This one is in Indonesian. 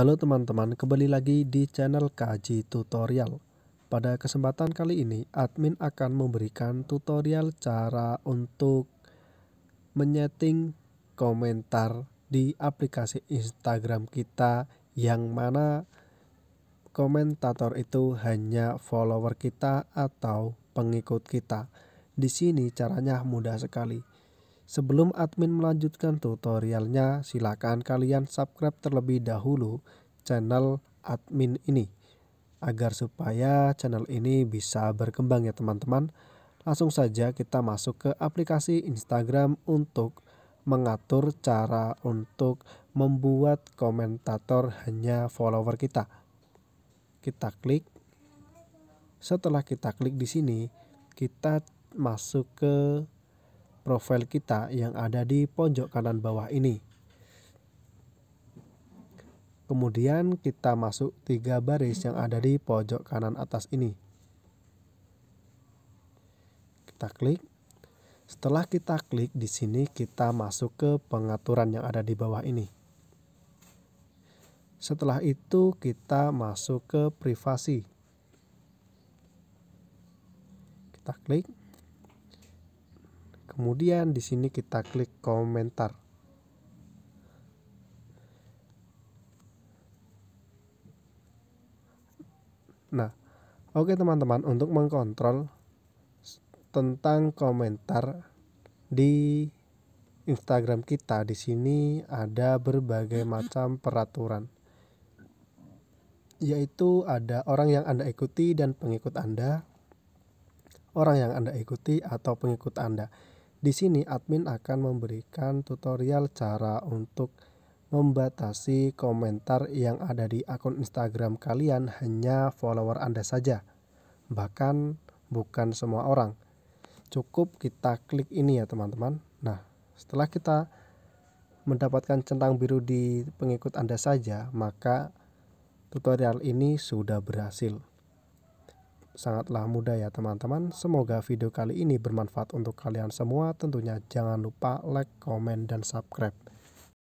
Halo teman-teman, kembali lagi di channel KJ Tutorial. Pada kesempatan kali ini, admin akan memberikan tutorial cara untuk menyeting komentar di aplikasi Instagram kita yang mana komentator itu hanya follower kita atau pengikut kita. Di sini caranya mudah sekali. Sebelum admin melanjutkan tutorialnya, silakan kalian subscribe terlebih dahulu channel admin ini agar supaya channel ini bisa berkembang ya teman-teman. Langsung saja kita masuk ke aplikasi Instagram untuk mengatur cara untuk membuat komentator hanya follower kita. Kita klik. Setelah kita klik di sini, kita masuk ke profil kita yang ada di pojok kanan bawah ini. Kemudian kita masuk tiga baris yang ada di pojok kanan atas ini. Kita klik. Setelah kita klik di sini kita masuk ke pengaturan yang ada di bawah ini. Setelah itu kita masuk ke privasi. Kita klik. Kemudian di sini kita klik komentar. Nah, oke teman-teman, untuk mengkontrol tentang komentar di Instagram kita di sini ada berbagai macam peraturan yaitu ada orang yang Anda ikuti dan pengikut Anda, orang yang Anda ikuti atau pengikut Anda. Di sini admin akan memberikan tutorial cara untuk membatasi komentar yang ada di akun Instagram kalian hanya follower Anda saja. Bahkan bukan semua orang. Cukup kita klik ini ya teman-teman. Nah, setelah kita mendapatkan centang biru di pengikut Anda saja, maka tutorial ini sudah berhasil sangatlah mudah ya teman-teman. Semoga video kali ini bermanfaat untuk kalian semua. Tentunya jangan lupa like, comment, dan subscribe.